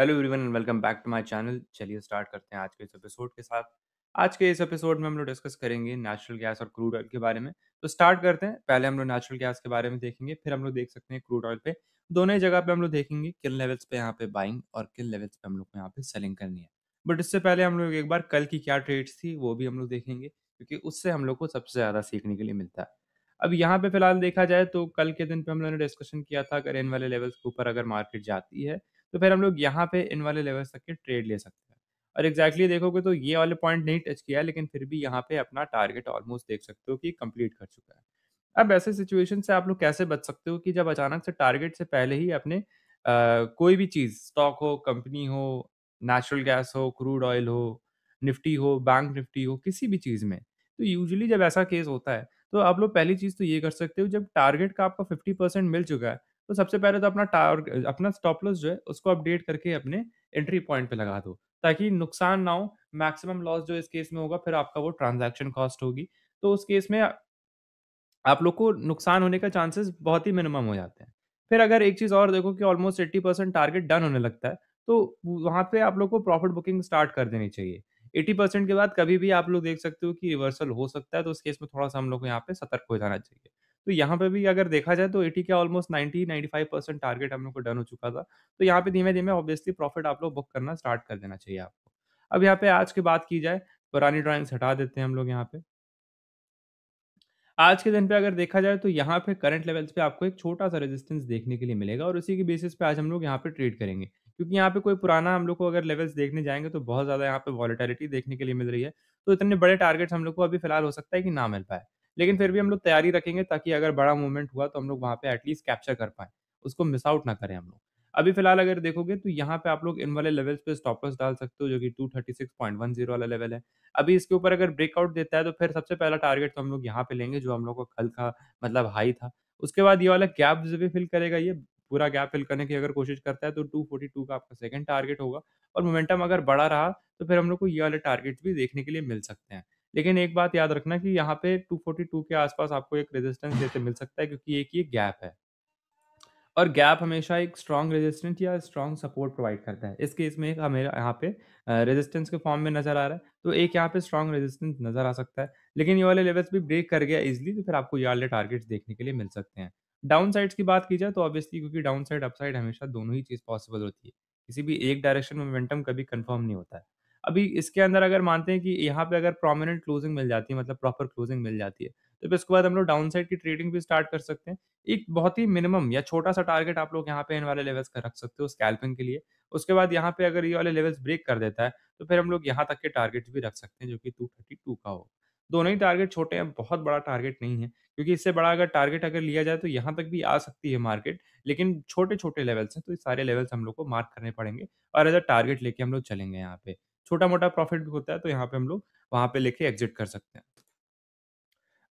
Hello everyone and welcome back to my channel चलिए start करते हैं आज के इस एपिसोड के साथ आज के इस एपिसोड में हम लोग डिस्कस करेंगे नेचुरल गैस और क्रूड ऑयल के बारे में तो स्टार्ट करते हैं पहले हम लोग नेचुरल गैस के बारे में देखेंगे फिर हम लोग देख सकते हैं क्रूड ऑयल पे दोनों ही जगह पे हम लोग देखेंगे किन लेवल्स पे यहाँ पे बाइंग और किन लेवल्स पे हम लोग को यहाँ पे सेलिंग करनी है बट इससे पहले हम लोग एक बार कल की क्या ट्रेड्स थी वो भी हम लोग देखेंगे क्योंकि उससे हम लोग को सबसे ज़्यादा सीखने के लिए मिलता है अब यहाँ पे फिलहाल देखा जाए तो कल के दिन पे हम लोगों ने डिस्कशन किया था अगर इन वाले लेवल्स के ऊपर अगर मार्केट जाती है तो फिर हम लोग यहाँ पे इन वाले लेवल्स तक के ट्रेड ले सकते हैं और एग्जैक्टली exactly देखोगे तो ये वाले पॉइंट नहीं टच किया लेकिन फिर भी यहाँ पे अपना टारगेट ऑलमोस्ट देख सकते हो कि कंप्लीट कर चुका है अब ऐसे सिचुएशन से आप लोग कैसे बच सकते हो कि जब अचानक से टारगेट से पहले ही अपने आ, कोई भी चीज़ स्टॉक हो कंपनी हो नेचुरल गैस हो क्रूड ऑयल हो निफ्टी हो बैंक निफ्टी हो किसी भी चीज़ में तो यूजुअली जब ऐसा केस होता है तो आप लोग पहली चीज़ तो ये कर सकते हो जब टारगेट का आपका फिफ्टी परसेंट मिल चुका है तो सबसे पहले तो अपना टावर अपना स्टॉप लॉस जो है उसको अपडेट करके अपने एंट्री पॉइंट पे लगा दो ताकि नुकसान ना हो मैक्सिमम लॉस जो इस केस में होगा फिर आपका वो ट्रांजैक्शन कॉस्ट होगी तो उस केस में आप लोग को नुकसान होने का चांसेस बहुत ही मिनिमम हो जाते हैं फिर अगर एक चीज़ और देखो कि almost eighty percent target done होने लगता है तो वहाँ पे आप लोग को प्रॉफिट बुकिंग स्टार्ट कर देनी चाहिए एट्टी परसेंट के बाद कभी भी आप लोग देख सकते हो कि रिवर्सल हो सकता है तो उस केस में थोड़ा सा हम लोग को यहाँ पे सतर्क हो जाना चाहिए तो यहाँ पे भी अगर देखा जाए तो एटी के almost ninety five percent target हम लोग को डन हो चुका था तो यहाँ पे धीमे धीमे ऑब्वियसली प्रॉफिट आप लोग बुक करना स्टार्ट कर देना चाहिए आपको अब यहाँ पे आज की बात की जाए पुरानी ड्राइंग्स हटा देते हैं हम लोग यहाँ पे आज के दिन पे अगर देखा जाए तो यहाँ पे करंट लेवल्स पे आपको एक छोटा सा रेजिस्टेंस देखने के लिए मिलेगा और उसी के बेसिस पे आज हम लोग यहाँ पे ट्रेड करेंगे क्योंकि यहाँ पे कोई पुराना हम लोग को अगर लेवल्स देखने जाएंगे तो बहुत ज़्यादा यहाँ पे वॉलेटिलिटी देखने के लिए मिल रही है तो इतने बड़े टारगेट्स हम लोग को अभी फिलहाल हो सकता है कि ना मिल पाए लेकिन फिर भी हम लोग तैयारी रखेंगे ताकि अगर बड़ा मूवमेंट हुआ तो हम लोग वहाँ पे एटलीस्ट कैप्चर कर पाए उसको मिस आउट ना करें हम लोग अभी फिलहाल अगर देखोगे तो यहाँ पे आप लोग इन वाले लेवल्स पे स्टॉप डाल सकते हो जो कि 236.10 वाला लेवल है अभी इसके ऊपर अगर ब्रेकआउट देता है तो फिर सबसे पहला टारगेट तो हम लोग यहाँ पे लेंगे जो हम लोग का कल का मतलब हाई था उसके बाद ये वाला गैप भी फिल करेगा ये पूरा गैप फिल करने की अगर कोशिश करता है तो टू फोर्टी टू का आपका सेकंड टारगेट होगा और मोमेंटम अगर बढ़ा रहा तो फिर हम लोग को ये वाले टारगेट्स भी देखने के लिए मिल सकते हैं लेकिन एक बात याद रखना कि यहाँ पे 242 के आसपास आपको एक रेजिस्टेंस जैसे मिल सकता है क्योंकि एक ये गैप है और गैप हमेशा एक स्ट्रॉन्ग रेजिस्टेंस या स्ट्रॉन्ग सपोर्ट प्रोवाइड करता है इस केस में हमें यहाँ पे रेजिस्टेंस के फॉर्म में नजर आ रहा है तो एक यहाँ पे स्ट्रॉन्ग रेजिस्टेंस नजर आ सकता है लेकिन ये वाले लेवल्स भी ब्रेक कर गया इजिली तो फिर आपको ये वाले टारगेट्स देखने के लिए मिल सकते हैं डाउन की बात की जाए तो ऑब्वियसली क्योंकि डाउन साइड अपसाइड हमेशा दोनों ही चीज़ पॉसिबल होती है किसी भी एक डायरेक्शन में मोमेंटम कभी कन्फर्म नहीं होता है अभी इसके अंदर अगर मानते हैं कि यहाँ पे अगर प्रोमिनेंट क्लोजिंग मिल जाती है मतलब प्रॉपर क्लोजिंग मिल जाती है तो फिर उसके बाद हम लोग डाउन साइड की ट्रेडिंग भी स्टार्ट कर सकते हैं एक बहुत ही मिनिमम या छोटा सा टारगेट आप लोग यहाँ पे इन वाले लेवल्स का रख सकते हो स्कैल्पिंग के लिए उसके बाद यहाँ पे अगर ये वाले लेवल्स ब्रेक कर देता है तो फिर हम लोग यहाँ तक के टारगेट्स भी रख सकते हैं जो कि टू थर्टी टू का हो दोनों ही टारगेट छोटे हैं बहुत बड़ा टारगेट नहीं है क्योंकि इससे बड़ा अगर टारगेट अगर लिया जाए तो यहाँ तक भी आ सकती है मार्केट लेकिन छोटे छोटे लेवल्स हैं तो ये सारे लेवल्स हम लोग को मार्क करने पड़ेंगे और एज अ टारगेट लेके हम लोग चलेंगे यहाँ पे छोटा मोटा प्रॉफिट भी होता है तो यहाँ पे हम लोग वहाँ पे लेके एग्जिट कर सकते हैं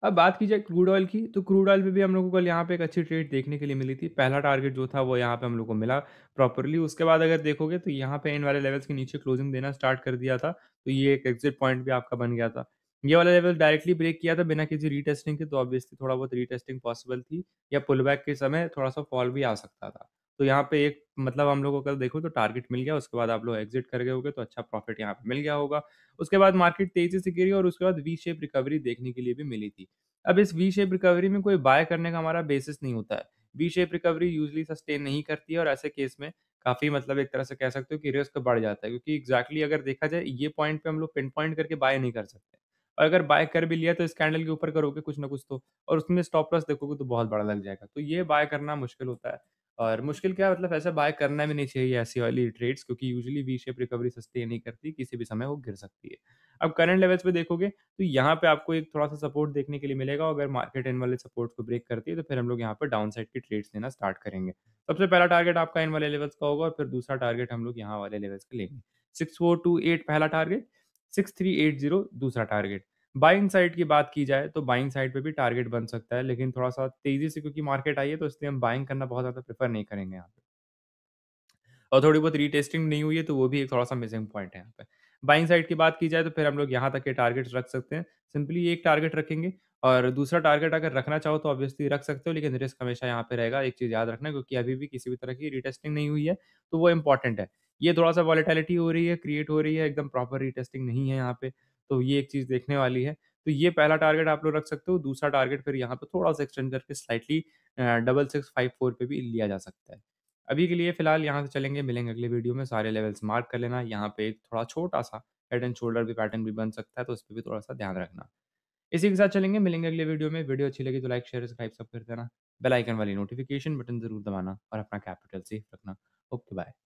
अब बात की जाए क्रूड ऑयल की तो क्रूड ऑयल पे भी हम लोगों को कल यहाँ पे एक अच्छी ट्रेड देखने के लिए मिली थी पहला टारगेट जो था वो यहाँ पे हम लोग को मिला प्रॉपरली उसके बाद अगर देखोगे तो यहाँ पे इन वाले लेवल्स के नीचे क्लोजिंग देना स्टार्ट कर दिया था तो ये एक एग्जिट पॉइंट भी आपका बन गया था ये वाला लेवल डायरेक्टली ब्रेक किया था बिना किसी रीटेस्टिंग के तो ऑब्वियसली थोड़ा बहुत रीटेस्टिंग पॉसिबल थी या पुल बैक के समय थोड़ा सा फॉल भी आ सकता था तो यहाँ पे एक मतलब हम लोगों को अगर देखो तो टारगेट मिल गया, उसके बाद आप लोग एग्ज़िट कर गए होगे तो अच्छा प्रॉफ़िट यहाँ पे मिल गया होगा। उसके बाद मार्केट तेज़ी से गिरी और उसके बाद वी शेप रिकवरी देखने के लिए भी मिली थी। अब इस वी शेप रिकवरी में कोई बाय करने का हमारा बेसिस नहीं होता है। V shape recovery usually sustain नहीं करती है और ऐसे केस में काफ़ी मतलब एक तरह से कह सकते हो कि रिस्क बढ़ जाता है क्योंकि एग्ज़ैक्टली अगर देखा जाए ये पॉइंट पे हम लोग पिन पॉइंट करके बाय नहीं कर सकते। और अगर बाय कर भी लिया तो इस कैंडल के ऊपर करोगे कुछ ना कुछ तो और उसमें स्टॉप लॉस देखोगे तो बहुत बड़ा लग जाएगा। तो ये बाय करना मुश्किल होता है। और मुश्किल क्या है मतलब ऐसा बाय करना भी नहीं चाहिए ऐसी वाली ट्रेड्स क्योंकि यूजुअली वी शेप रिकवरी सस्ती नहीं करती किसी भी समय वो गिर सकती है अब करंट लेवल्स पे देखोगे तो यहाँ पे आपको एक थोड़ा सा सपोर्ट देखने के लिए मिलेगा अगर मार्केट इन वाले सपोर्ट को ब्रेक करती है तो फिर हम लोग यहाँ पर डाउन साइड की ट्रेड्स लेना स्टार्ट करेंगे सबसे पहला टारगेट आपका इन वाले लेवल्स का होगा और फिर दूसरा टारगेट हम लोग यहाँ वाले लेवल्स का लेंगे सिक्स फोर टू एट पहला target six three eight zero दूसरा टारगेट बाइंग साइड की बात की जाए तो बाइंग साइड पे भी टारगेट बन सकता है लेकिन थोड़ा सा तेजी से क्योंकि मार्केट आई है तो इसलिए हम बाइंग करना बहुत ज़्यादा प्रेफर नहीं करेंगे यहाँ पे और थोड़ी बहुत रीटेस्टिंग नहीं हुई है तो वो भी एक थोड़ा सा मिसिंग पॉइंट है यहाँ पे बाइंग साइड की बात की जाए तो फिर हम लोग यहाँ तक के टारगेट्स रख सकते हैं सिंपली एक टारगेट रखेंगे और दूसरा टारगेट अगर रखना चाहो तो ऑब्वियसली रख सकते हो लेकिन रिस्क हमेशा यहाँ पे रहेगा एक चीज़ याद रखना क्योंकि अभी भी किसी भी तरह की रिटेस्टिंग नहीं हुई है तो वो इंपॉर्टेंट है ये थोड़ा सा वॉलीटेलिटी हो रही है क्रिएट हो रही है एकदम प्रॉपर रिटेस्टिंग नहीं है यहाँ पे तो ये एक चीज़ देखने वाली है। तो ये पहला टारगेट आप लोग रख सकते हो, दूसरा टारगेट फिर यहाँ पे थोड़ा-सा एक्सटेंड करके slightly double six five four पे भी लिया जा सकता है। अभी के लिए फ़िलहाल यहाँ से चलेंगे, मिलेंगे अगले वीडियो में, सारे लेवल्स मार्क कर लेना। यहाँ पे थोड़ा छोटा-सा हेड एंड शोल्डर भी पैटर्न भी बन सकता है, तो पर भी थोड़ा-सा ध्यान रखना। इसी के साथ चलेंगे, मिलेंगे अगले वीडियो में। वीडियो अच्छी लगी तो लाइक, शेयर, सब्सक्राइब सब कर देना। बेल आइकन वाली नोटिफ़िकेशन बटन ज़रूर दबाना और अपना कैपिटल सेफ रखना। Okay, bye.